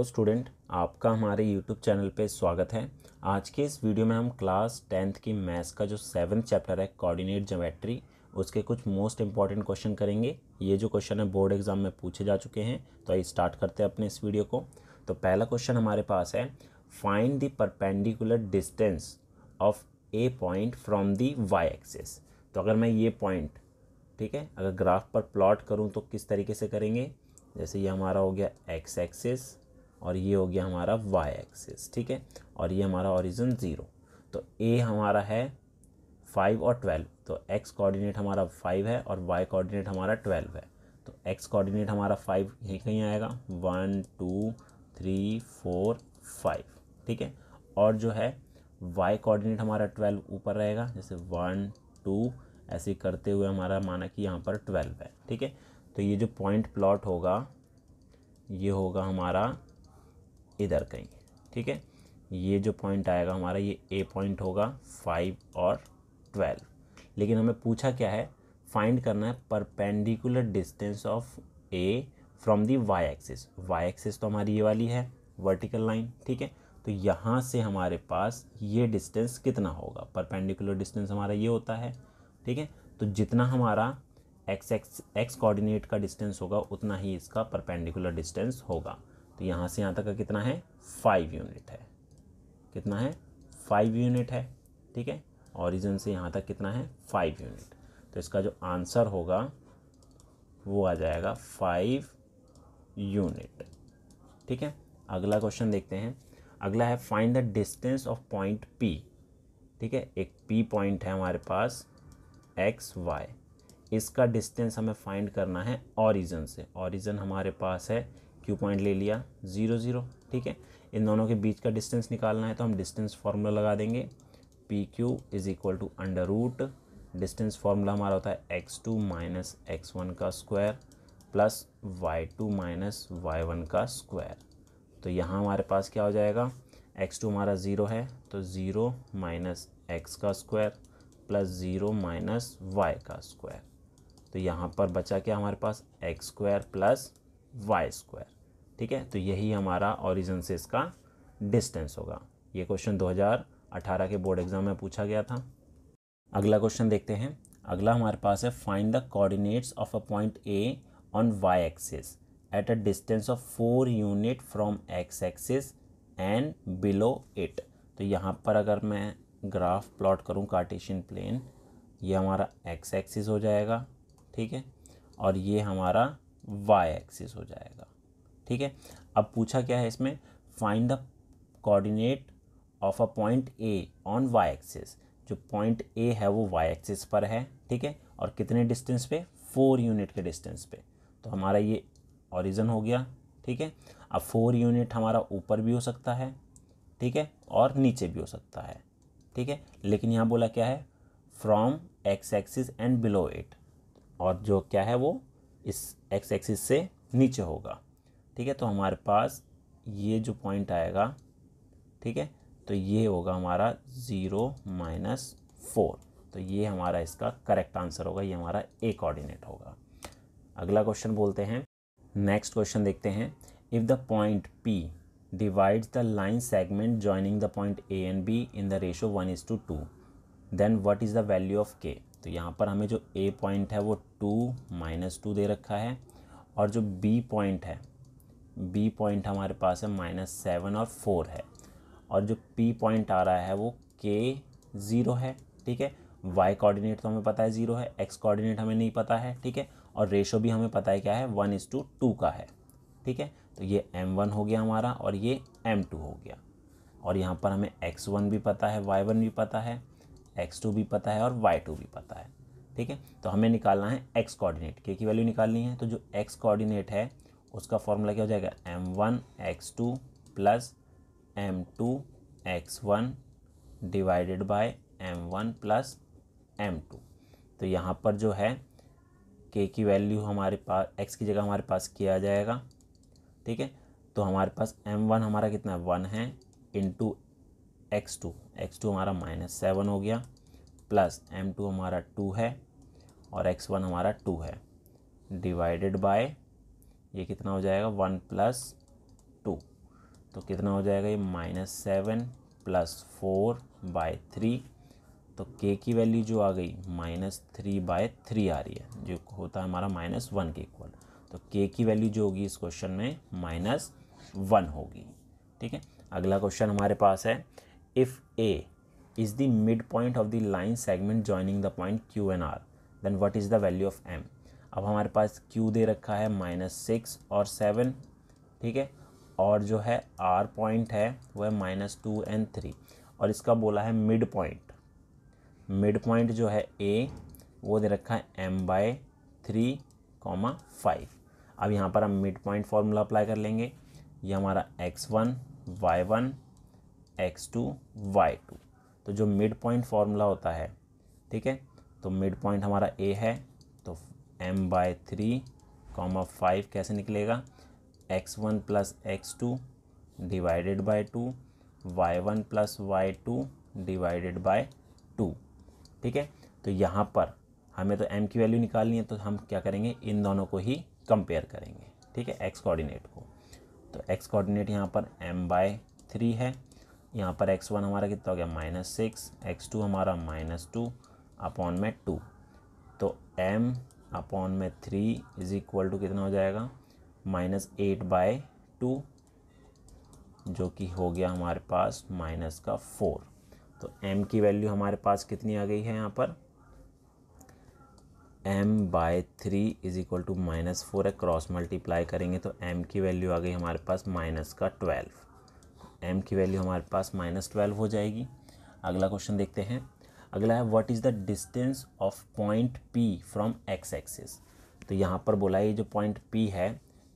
Hello student आपका हमारे YouTube channel पे स्वागत है आज के इस वीडियो में हम क्लास टेंथ की मैथ्स का जो सेवन्थ चैप्टर है कोऑर्डिनेट ज्योमेट्री उसके कुछ मोस्ट इंपॉर्टेंट क्वेश्चन करेंगे ये जो क्वेश्चन है बोर्ड एग्जाम में पूछे जा चुके हैं तो आइए स्टार्ट करते हैं अपने इस वीडियो को तो पहला क्वेश्चन हमारे पास है find the perpendicular distance of a point from the Y axis तो अगर मैं ये पॉइंट ठीक है अगर ग्राफ पर प्लॉट करूँ तो किस तरीके से करेंगे जैसे ये हमारा हो गया एक्स एक्सिस और ये हो गया हमारा वाई एक्सिस ठीक है और ये हमारा ऑरिजन ज़ीरो तो ए हमारा है फाइव और ट्वेल्व तो एक्स कोऑर्डिनेट हमारा फाइव है और वाई कोऑर्डिनेट हमारा ट्वेल्व है तो एक्स कोऑर्डिनेट हमारा फाइव यहीं कहीं आएगा one two three four five ठीक है और जो है वाई कोऑर्डिनेट हमारा ट्वेल्व ऊपर रहेगा जैसे वन टू ऐसे करते हुए हमारा माना कि यहाँ पर ट्वेल्व है ठीक है तो ये जो पॉइंट प्लॉट होगा ये होगा हमारा इधर कहीं ठीक है ये जो पॉइंट आएगा हमारा ये ए पॉइंट होगा फाइव और ट्वेल्व लेकिन हमें पूछा क्या है फाइंड करना है perpendicular distance of A from the Y axis Y axis तो हमारी ये वाली है वर्टिकल लाइन ठीक है तो यहाँ से हमारे पास ये डिस्टेंस कितना होगा परपेंडिकुलर डिस्टेंस हमारा ये होता है ठीक है तो जितना हमारा एक्स एक्स एक्स कोऑर्डिनेट का डिस्टेंस होगा उतना ही इसका परपेंडिकुलर डिस्टेंस होगा तो यहाँ से यहाँ तक का कितना है फाइव यूनिट है कितना है फाइव यूनिट है ठीक है ऑरिजन से यहाँ तक कितना है फाइव यूनिट तो इसका जो आंसर होगा वो आ जाएगा फाइव यूनिट ठीक है अगला क्वेश्चन देखते हैं अगला है find the distance of point P ठीक है एक पी पॉइंट है हमारे पास एक्स वाई इसका डिस्टेंस हमें फाइंड करना है ऑरिजन से ऑरिजन हमारे पास है क्यू पॉइंट ले लिया ज़ीरो ज़ीरो ठीक है इन दोनों के बीच का डिस्टेंस निकालना है तो हम डिस्टेंस फार्मूला लगा देंगे P Q is equal to under root distance formula हमारा होता है X two minus x one का square plus Y two minus Y one का स्क्वायर तो यहाँ हमारे पास क्या हो जाएगा एक्स टू हमारा ज़ीरो है तो ज़ीरो माइनस एक्स का square plus zero minus Y का स्क्वायर तो यहाँ पर बचा क्या हमारे पास X square plus Y square ठीक है तो यही हमारा ऑरिजन से इसका डिस्टेंस होगा ये क्वेश्चन 2018 के बोर्ड एग्जाम में पूछा गया था अगला क्वेश्चन देखते हैं अगला हमारे पास है find the coordinates of a point A on Y axis at a distance of four unit from X axis and below it तो यहाँ पर अगर मैं ग्राफ प्लॉट करूँ कार्टेशियन प्लेन ये हमारा एक्स एक्सिस हो जाएगा ठीक है और ये हमारा वाई एक्सिस हो जाएगा ठीक है अब पूछा क्या है इसमें find the coordinate of a point A on Y axis जो पॉइंट ए है वो वाई एक्सिस पर है ठीक है और कितने डिस्टेंस पे फोर यूनिट के डिस्टेंस पे तो हमारा ये ऑरिजन हो गया ठीक है अब फोर यूनिट हमारा ऊपर भी हो सकता है ठीक है और नीचे भी हो सकता है ठीक है लेकिन यहाँ बोला क्या है from X axis and below it और जो क्या है वो इस एक्स एक्सिस से नीचे होगा ठीक है तो हमारे पास ये जो पॉइंट आएगा ठीक है तो ये होगा हमारा ज़ीरो माइनस फोर तो ये हमारा इसका करेक्ट आंसर होगा ये हमारा ए कोऑर्डिनेट होगा अगला क्वेश्चन बोलते हैं नेक्स्ट क्वेश्चन देखते हैं if the point P divide the line segment joining the point A and B in the ratio one is to two then what is the value of K तो यहाँ पर हमें जो ए point है वो to minus two दे रखा है और जो बी पॉइंट है बी पॉइंट हमारे पास है माइनस सेवन और फोर है और जो पी पॉइंट आ रहा है वो के ज़ीरो है ठीक है वाई कोऑर्डिनेट तो हमें पता है ज़ीरो है एक्स कोऑर्डिनेट हमें नहीं पता है ठीक है और रेशो भी हमें पता है क्या है वन इज़ टू टू का है ठीक है तो ये एम वन हो गया हमारा और ये एम टू हो गया और यहाँ पर हमें एक्स वन भी पता है वाई वन भी पता है एक्स टू भी पता है और वाई टू भी पता है ठीक है तो हमें निकालना है एक्स कोऑर्डिनेट के की वैल्यू निकालनी है तो जो एक्स कोऑर्डिनेट है उसका फॉर्मूला क्या हो जाएगा M one x two plus M two x one divided by M one plus M two तो यहाँ पर जो है के की वैल्यू हमारे पास एक्स की जगह हमारे पास किया जाएगा ठीक है तो हमारे पास एम वन हमारा कितना वन है into X two X two हमारा माइनस सेवन हो गया प्लस एम टू हमारा टू है और एक्स वन हमारा टू है डिवाइडेड बाय ये कितना हो जाएगा वन प्लस टू तो कितना हो जाएगा ये minus seven plus four by three तो के की वैल्यू जो आ गई माइनस थ्री बाय थ्री आ रही है जो होता है हमारा माइनस वन के इक्वल तो के की वैल्यू जो होगी इस क्वेश्चन में माइनस वन होगी ठीक है अगला क्वेश्चन हमारे पास है if A is the midpoint of the line segment joining the point Q and R, then what is the value of M? अब हमारे पास Q दे रखा है माइनस सिक्स और सेवन ठीक है और जो है R पॉइंट है वह है माइनस टू एंड थ्री और इसका बोला है मिड पॉइंट मिड पॉइंट जो है A वो दे रखा है M by three comma five अब यहाँ पर हम मिड पॉइंट फार्मूला अप्लाई कर लेंगे ये हमारा X one Y one x two Y two तो जो मिड पॉइंट फॉर्मूला होता है ठीक है तो मिड पॉइंट हमारा ए है तो M by three comma five कैसे निकलेगा X one plus x two divided by two Y one plus Y two divided by two ठीक है तो यहाँ पर हमें तो एम की वैल्यू निकालनी है तो हम क्या करेंगे इन दोनों को ही कंपेयर करेंगे ठीक है एक्स कोऑर्डिनेट को तो एक्स कोऑर्डिनेट यहाँ पर एम बाय थ्री है यहाँ पर एक्स वन हमारा कितना हो गया माइनस सिक्स एक्स टू हमारा माइनस टू अपॉन में टू तो एम अपॉन में थ्री इज इक्वल टू कितना हो जाएगा माइनस एट बाय टू जो कि हो गया हमारे पास माइनस का फोर तो m की वैल्यू हमारे पास कितनी आ गई है यहाँ पर m by three is equal to minus four है क्रॉस मल्टीप्लाई करेंगे तो m की वैल्यू आ गई हमारे पास माइनस का ट्वेल्व एम की वैल्यू हमारे पास माइनस ट्वेल्व हो जाएगी अगला क्वेश्चन देखते हैं अगला है what is the distance of point P from X axis तो यहाँ पर बोला ये जो पॉइंट पी है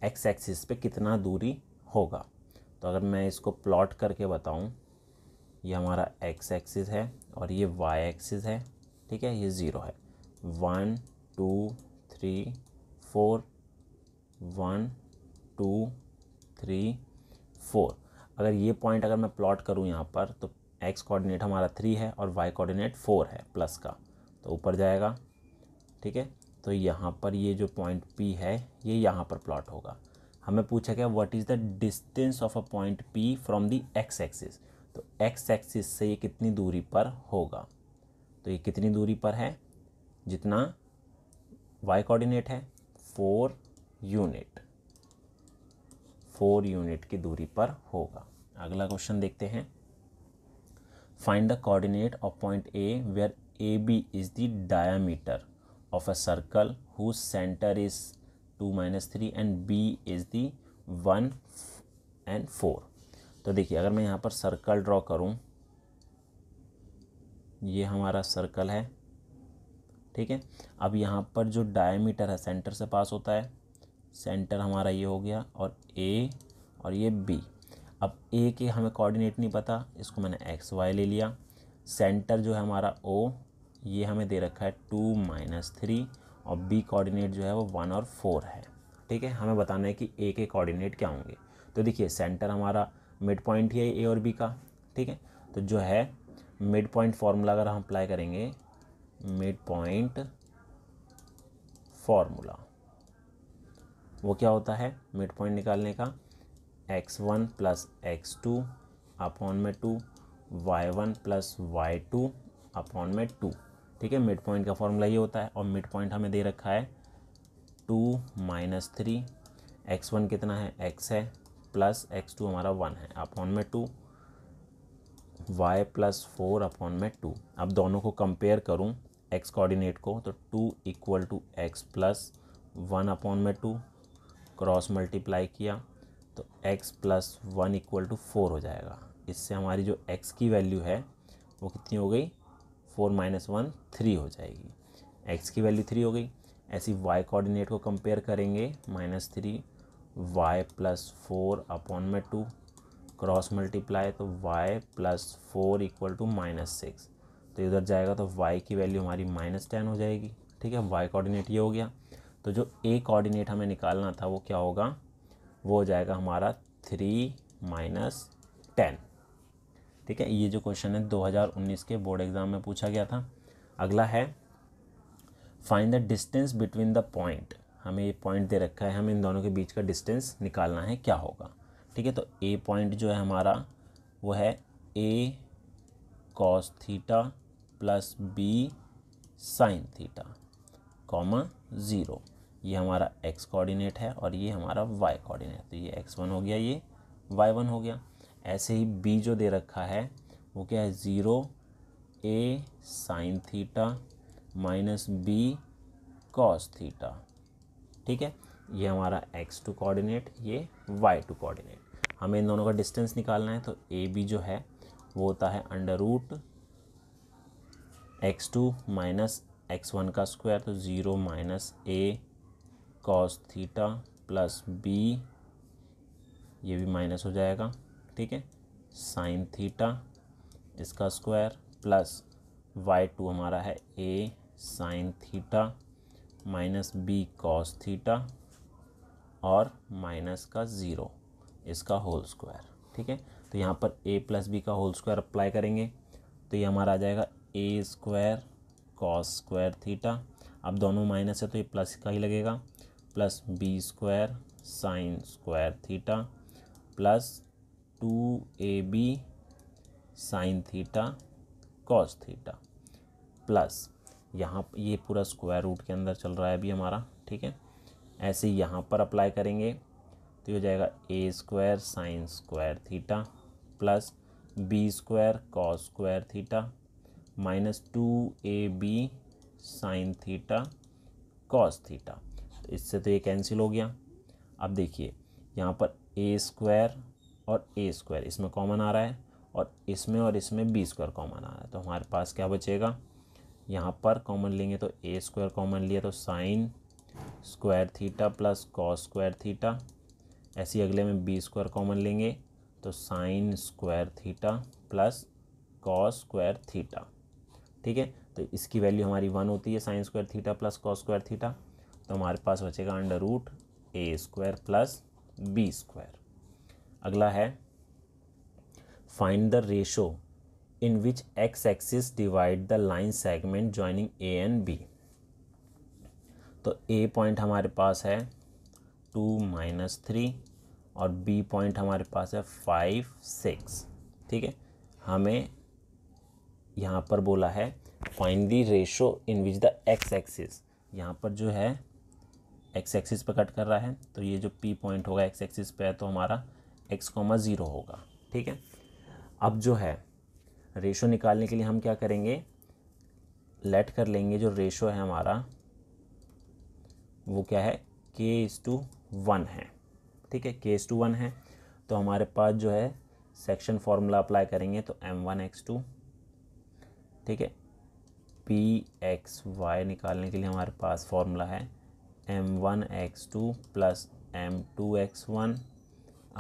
एक्स एक्सिस पे कितना दूरी होगा तो अगर मैं इसको प्लॉट करके बताऊँ ये हमारा एक्स एक्सिस है और ये वाई एक्सिस है ठीक है ये ज़ीरो है one two three four one two three four अगर ये पॉइंट अगर मैं प्लॉट करूँ यहाँ पर तो एक्स कोऑर्डिनेट हमारा थ्री है और वाई कोऑर्डिनेट फोर है प्लस का तो ऊपर जाएगा ठीक है तो यहाँ पर ये जो पॉइंट पी है ये यहाँ पर प्लॉट होगा हमें पूछा गया what is the distance of a point P from the X axis तो एक्स एक्सिस से ये कितनी दूरी पर होगा तो ये कितनी दूरी पर है जितना वाई कोऑर्डिनेट है फोर यूनिट फोर यूनिट की दूरी पर होगा अगला क्वेश्चन देखते हैं find the coordinate of point A where A B is the diameter of a circle who centre is two minus three and B is the one and four तो देखिए अगर मैं यहाँ पर सर्कल ड्रॉ करूँ ये हमारा सर्कल है ठीक है अब यहाँ पर जो डायमीटर है सेंटर से पास होता है सेंटर हमारा ये हो गया और ए और ये बी अब ए के हमें कोऑर्डिनेट नहीं पता इसको मैंने एक्स वाई ले लिया सेंटर जो है हमारा ओ ये हमें दे रखा है टू माइनस थ्री और बी कोऑर्डिनेट जो है वो वन और फोर है ठीक है हमें बताना है कि ए के कोऑर्डिनेट क्या होंगे तो देखिए सेंटर हमारा मिड पॉइंट ही है ए और बी का ठीक है तो जो है मिड पॉइंट फार्मूला अगर हम अप्लाई करेंगे मिड पॉइंट फार्मूला वो क्या होता है मिड पॉइंट निकालने का X one plus x two upon में two Y one plus Y two upon में टू ठीक है मिड पॉइंट का फॉर्मूला ये होता है और मिड पॉइंट हमें दे रखा है two minus three X one कितना है एक्स है प्लस एक्स टू हमारा वन है अपॉन में two Y plus four upon में टू अब दोनों को कंपेयर करूं एक्स कोऑर्डिनेट को तो two equal to X plus one upon में टू क्रॉस मल्टीप्लाई किया तो x plus one equal to four हो जाएगा इससे हमारी जो x की वैल्यू है वो कितनी हो गई फोर माइनस वन थ्री हो जाएगी x की वैल्यू थ्री हो गई ऐसी y कोऑर्डिनेट को कंपेयर करेंगे minus three Y plus four upon में टू क्रॉस मल्टीप्लाई तो y plus four equal to minus six तो इधर जाएगा तो y की वैल्यू हमारी माइनस टेन हो जाएगी ठीक है y कोऑर्डिनेट ये हो गया तो जो ए कोऑर्डिनेट हमें निकालना था वो क्या होगा वो हो जाएगा हमारा थ्री माइनस टेन ठीक है ये जो क्वेश्चन है 2019 के बोर्ड एग्ज़ाम में पूछा गया था अगला है find the distance between the point हमें ये पॉइंट दे रखा है हमें इन दोनों के बीच का डिस्टेंस निकालना है क्या होगा ठीक है तो ए पॉइंट जो है हमारा वो है A cos theta plus B sine theta comma zero ये हमारा एक्स कोऑर्डिनेट है और ये हमारा वाई कोऑर्डिनेट तो ये एक्स वन हो गया ये वाई वन हो गया ऐसे ही बी जो दे रखा है वो क्या है zero A sine theta minus B cos theta ठीक है ये हमारा एक्स टू कोऑर्डिनेट ये वाई टू कोऑर्डिनेट हमें इन दोनों का डिस्टेंस निकालना है तो ए बी जो है वो होता है under root x two minus x one का स्क्वायर तो zero minus A cos theta plus B ये भी माइनस हो जाएगा ठीक है साइन थीटा इसका स्क्वायर प्लस वाई टू हमारा है A sine theta minus B cos theta और माइनस का ज़ीरो इसका होल स्क्वायर ठीक है तो यहाँ पर ए प्लस बी का होल स्क्वायर अप्लाई करेंगे तो ये हमारा आ जाएगा a square cos square theta अब दोनों माइनस है तो ये प्लस का ही लगेगा plus b square sine square theta plus two a b sine theta cos theta plus यहाँ ये पूरा स्क्वायर रूट के अंदर चल रहा है अभी हमारा ठीक है ऐसे ही यहाँ पर अप्लाई करेंगे तो हो जाएगा a square sine square theta plus b square cos square theta minus two a b sine theta cos theta तो इससे तो ये कैंसिल हो गया अब देखिए यहाँ पर ए स्क्वायर और ए स्क्वायर इसमें कॉमन आ रहा है और इसमें और इसमें बी स्क्वायर कॉमन आ रहा है तो हमारे पास क्या बचेगा यहाँ पर कॉमन लेंगे तो ए स्क्वायर कॉमन लिया तो sine square theta plus cos square theta ऐसे अगले में बी स्क्वायर कॉमन लेंगे तो sine square theta plus cos square theta ठीक है तो इसकी वैल्यू हमारी वन होती है sine square theta plus cos square theta तो हमारे पास बचेगा under root a square plus b square अगला है find the ratio in which x axis divide the line segment joining A and B तो ए पॉइंट हमारे पास है टू माइनस थ्री और बी पॉइंट हमारे पास है फाइव सिक्स ठीक है हमें यहाँ पर बोला है find the ratio in which the x axis यहाँ पर जो है एक्स एक्सिस पे कट कर रहा है तो ये जो पी पॉइंट होगा एक्स एक्सिस पे है तो हमारा एक्स कॉमा ज़ीरो होगा ठीक है अब जो है रेशो निकालने के लिए हम क्या करेंगे लेट कर लेंगे जो रेशो है हमारा वो क्या है के इस टू वन है ठीक है के इस टू वन है तो हमारे पास जो है सेक्शन फार्मूला अप्लाई करेंगे तो एम वन एक्स टू ठीक है पी एक्स वाई निकालने के लिए हमारे पास फार्मूला है m one x two plus M two x one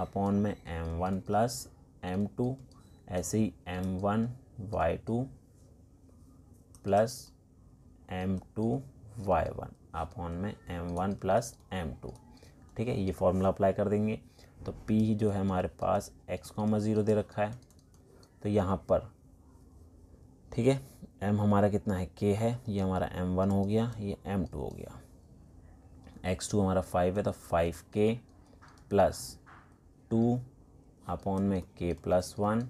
upon में m one plus M two ऐसे ही m one y two plus M two Y one upon में m one plus M two ठीक है ये formula apply कर देंगे तो पी जो है हमारे पास एक्स कॉमा ज़ीरो दे रखा है तो यहाँ पर ठीक है एम हमारा कितना है के है ये हमारा एम वन हो गया ये एम टू हो गया एक्स टू हमारा फाइव है तो फाइव के प्लस टू अपॉन में k plus one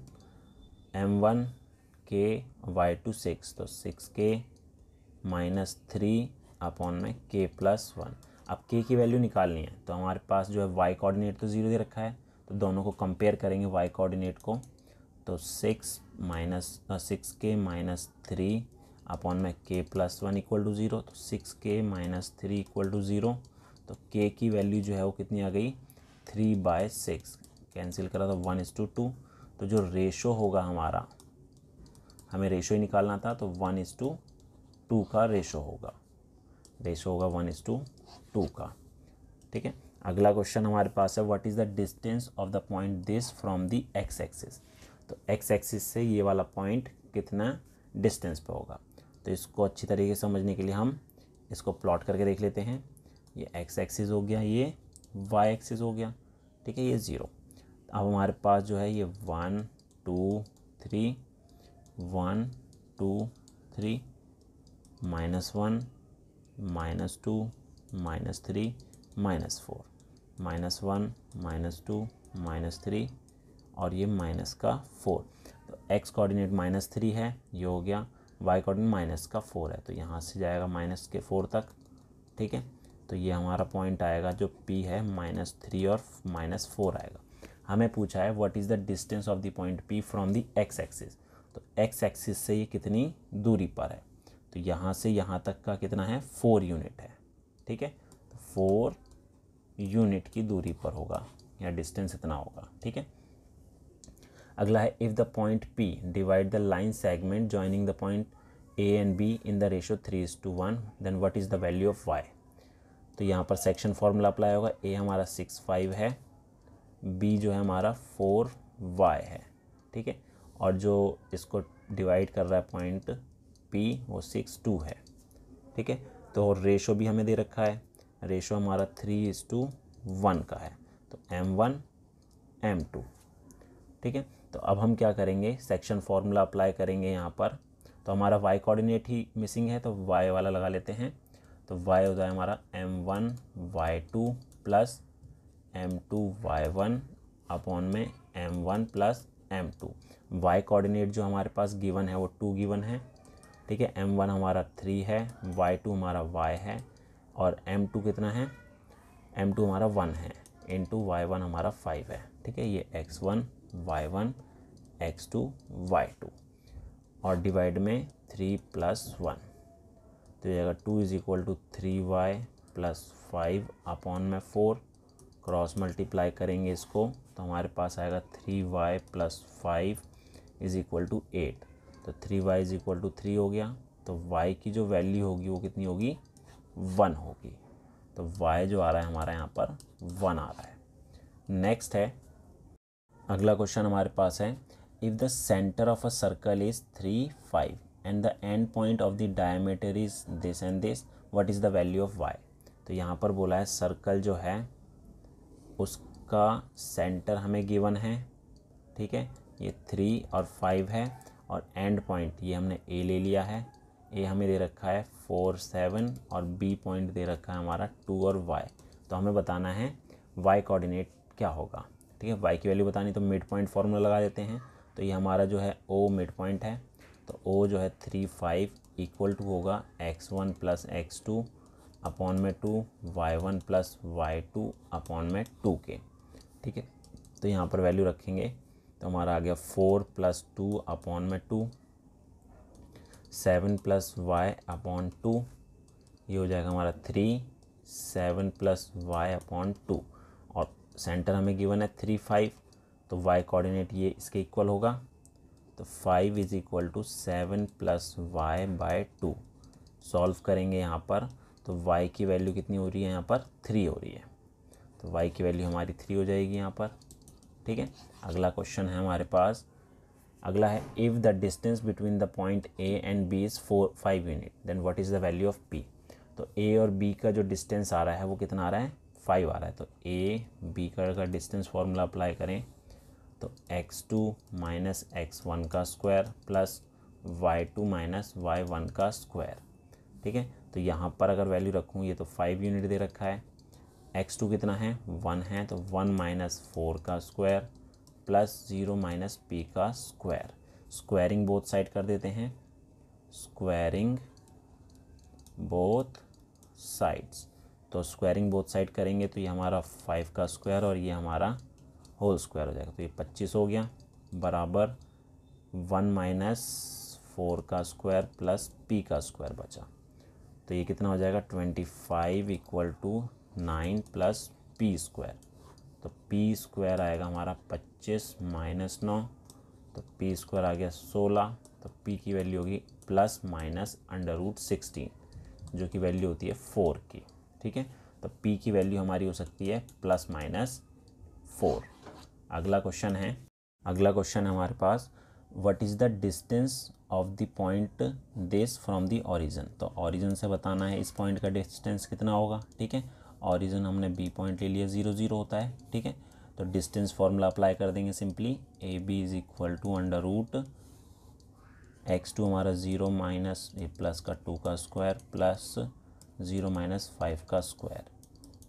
m one k y two six तो six k minus three upon में के प्लस वन अब के की वैल्यू निकालनी है तो हमारे पास जो है वाई कोऑर्डिनेट तो ज़ीरो दे रखा है तो दोनों को कंपेयर करेंगे वाई कोऑर्डिनेट को तो six minus six k minus three upon में k plus one equal to zero तो six k minus three equal to zero तो के की वैल्यू जो है वो कितनी आ गई थ्री बाय सिक्स कैंसिल करा तो वन इज टू टू तो जो रेशो होगा हमारा हमें रेशो ही निकालना था तो वन इज टू टू का रेशो होगा रेशो होगा वन इज टू टू का ठीक है अगला क्वेश्चन हमारे पास है what is the distance of the point this from the x axis तो एक्स एक्सिस से ये वाला पॉइंट कितना डिस्टेंस पे होगा तो इसको अच्छी तरीके से समझने के लिए हम इसको प्लॉट करके देख लेते हैं ये एक्स एक्सिस हो गया ये वाई एक्सिस हो गया ठीक है ये ज़ीरो अब हमारे पास जो है ये one two three one two three minus one minus two minus three minus four minus one minus two minus three और ये माइनस का फोर तो एक्स कोऑर्डिनेट माइनस थ्री है ये हो गया वाई कॉर्डिनेट माइनस का फोर है तो यहाँ से जाएगा माइनस के फोर तक ठीक है तो ये हमारा पॉइंट आएगा जो पी है माइनस थ्री और माइनस फोर आएगा हमें पूछा है what is the distance of the point P from the x axis तो एक्स एक्सिस से ये कितनी दूरी पर है तो यहाँ से यहाँ तक का कितना है फोर यूनिट है ठीक है फोर तो यूनिट की दूरी पर होगा या डिस्टेंस इतना होगा ठीक है अगला है if the point P divide the line segment joining the point A and B in the ratio three is to one then what is the value of y तो यहाँ पर सेक्शन फार्मूला अप्लाई होगा ए हमारा six five है B जो है हमारा four Y है ठीक है और जो इसको डिवाइड कर रहा है पॉइंट पी वो सिक्स टू है ठीक है तो रेशो भी हमें दे रखा है रेशो हमारा थ्री इज़ टू वन का है तो एम वन एम टू ठीक है तो अब हम क्या करेंगे सेक्शन फार्मूला अप्लाई करेंगे यहाँ पर तो हमारा वाई कोऑर्डिनेट ही मिसिंग है तो वाई वाला लगा लेते हैं तो वाई होता है हमारा m one y two plus M two Y one upon में m one plus M two y coordinate जो हमारे पास गिवन है वो टू गिवन है ठीक है एम वन हमारा थ्री है वाई टू हमारा वाई है और एम टू कितना है एम टू हमारा वन है इन टू वाई वन हमारा फाइव है ठीक है ये x one Y one x two Y two और डिवाइड में थ्री प्लस वन तो जाएगा two is equal to three Y plus five upon में फोर क्रॉस मल्टीप्लाई करेंगे इसको तो हमारे पास आएगा three Y plus five is equal to eight तो three y is equal to three हो गया तो वाई की जो वैल्यू होगी वो कितनी होगी वन होगी तो वाई जो आ रहा है हमारा यहाँ पर वन आ रहा है नेक्स्ट है अगला क्वेश्चन हमारे पास है if the centre of a circle is three five and the end point of the diameter is this and this what is the value of y तो यहाँ पर बोला है सर्कल जो है उसका सेंटर हमें गिवन है ठीक है ये थ्री और फाइव है और एंड पॉइंट ये हमने ए ले लिया है ए हमें दे रखा है फोर सेवन और बी पॉइंट दे रखा है हमारा टू और वाई तो हमें बताना है वाई कोऑर्डिनेट क्या होगा ठीक है वाई की वैल्यू बतानी तो मिड पॉइंट फार्मूला लगा देते हैं तो ये हमारा जो है ओ मिड पॉइंट है तो ओ जो है थ्री फाइव इक्वल टू होगा x one plus x two upon में two Y one plus Y two upon में टू के ठीक है तो यहाँ पर वैल्यू रखेंगे तो हमारा आ गया फोर प्लस टू अपॉन में two seven plus y upon two ये हो जाएगा हमारा three seven plus y upon two centre हमें गिवन है थ्री फाइव तो वाई कोऑर्डिनेट ये इसके इक्वल होगा तो five is equal to seven plus y by two solve करेंगे यहाँ पर तो y की वैल्यू कितनी हो रही है यहाँ पर थ्री हो रही है तो y की वैल्यू हमारी थ्री हो जाएगी यहाँ पर ठीक है अगला क्वेश्चन है हमारे पास अगला है if the distance between the point A and B is four five unit then what is the value of P तो ए और बी का जो डिस्टेंस आ रहा है वो कितना आ रहा है फाइव आ रहा है तो ए बी का का डिस्टेंस फार्मूला अप्लाई करें तो x two minus x one का square plus Y two minus Y one का स्क्वायर ठीक है तो यहाँ पर अगर वैल्यू रखूँ ये तो फाइव यूनिट दे रखा है एक्स टू कितना है वन है तो वन माइनस फोर का square plus zero minus P का स्क्वायर स्क्वायरिंग बोथ साइड कर देते हैं स्क्वायरिंग बोथ साइड्स तो स्क्वायरिंग बोथ साइड करेंगे तो ये हमारा फाइव का स्क्वायर और ये हमारा होल स्क्वायर हो जाएगा तो ये पच्चीस हो गया बराबर वन माइनस फोर का स्क्वायर प्लस पी का स्क्वायर बचा तो ये कितना हो जाएगा twenty five equal to nine plus P square तो पी स्क्वायर आएगा हमारा पच्चीस माइनस नौ तो पी स्क्वायर आ गया सोलह तो पी की वैल्यू होगी plus minus under root sixteen जो कि वैल्यू होती है फोर की ठीक है तो P की वैल्यू हमारी हो सकती है प्लस माइनस फोर अगला क्वेश्चन है अगला क्वेश्चन हमारे पास what is the distance of the point this from the origin तो ओरिजन से बताना है इस पॉइंट का डिस्टेंस कितना होगा ठीक है ओरिजन हमने बी पॉइंट ले लिया ज़ीरो ज़ीरो होता है ठीक है तो डिस्टेंस फॉर्मूला अप्लाई कर देंगे simply A B is equal to under root x two हमारा ज़ीरो माइनस ए प्लस का टू का square plus zero minus five का स्क्वायर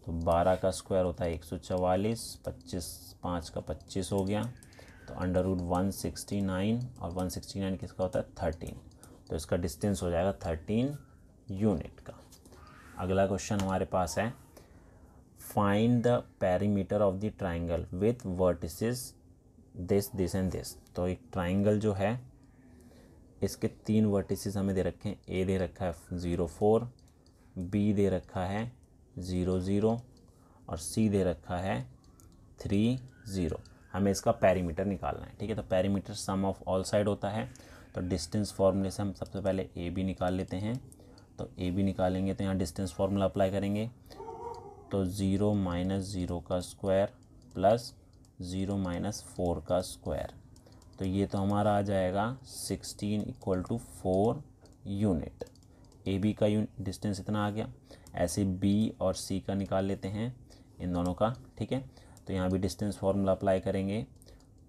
तो बारह का स्क्वायर होता है एक सौ चवालीस पच्चीस पाँच का पच्चीस हो गया तो under root one sixty nine और वन सिक्सटी नाइन किसका होता है थर्टीन तो इसका डिस्टेंस हो जाएगा थर्टीन यूनिट का अगला क्वेश्चन हमारे पास है find the perimeter of the triangle with vertices this this and this तो एक ट्राइंगल जो है इसके तीन वर्टिसेस हमें दे रखे हैं ए दे रखा है ज़ीरो फोर बी दे रखा है ज़ीरो ज़ीरो और सी दे रखा है थ्री ज़ीरो हमें इसका पैरीमीटर निकालना है ठीक है तो perimeter sum of all side होता है तो डिस्टेंस फार्मूले से हम सबसे पहले ए बी निकाल लेते हैं तो ए बी निकालेंगे तो यहाँ डिस्टेंस फार्मूला अप्लाई करेंगे तो ज़ीरो माइनस ज़ीरो का square plus zero minus four का स्क्वायर तो ये तो हमारा आ जाएगा sixteen equal to four unit A B का यून डिस्टेंस इतना आ गया ऐसे बी और सी का निकाल लेते हैं इन दोनों का ठीक है तो यहाँ भी डिस्टेंस फॉर्मूला अप्लाई करेंगे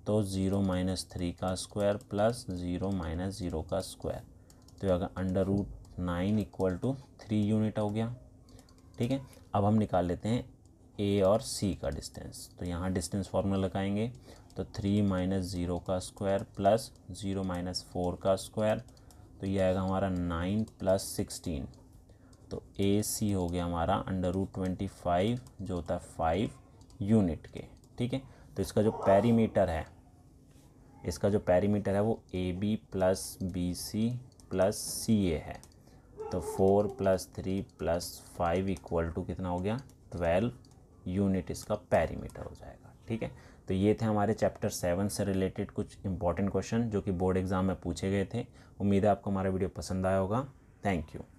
तो ज़ीरो माइनस थ्री का square plus zero minus zero का स्क्वायर तो अगर under root nine equal to three unit हो गया ठीक है अब हम निकाल लेते हैं ए और सी का डिस्टेंस तो यहाँ डिस्टेंस फॉर्मूला लगाएंगे तो थ्री माइनस ज़ीरो का square plus zero minus four का स्क्वायर तो ये आएगा हमारा नाइन प्लस सिक्सटीन तो ए सी हो गया हमारा अंडर रूट ट्वेंटी फाइव जो होता है फाइव यूनिट के ठीक है तो इसका जो पैरीमीटर है इसका जो पैरीमीटर है वो A B plus B C plus C A है तो four plus three plus five equal to कितना हो गया ट्वेल्व यूनिट इसका पैरीमीटर हो जाएगा ठीक है तो ये थे हमारे चैप्टर सेवन से रिलेटेड कुछ इंपॉर्टेंट क्वेश्चन जो कि बोर्ड एग्ज़ाम में पूछे गए थे उम्मीद है आपको हमारा वीडियो पसंद आया होगा थैंक यू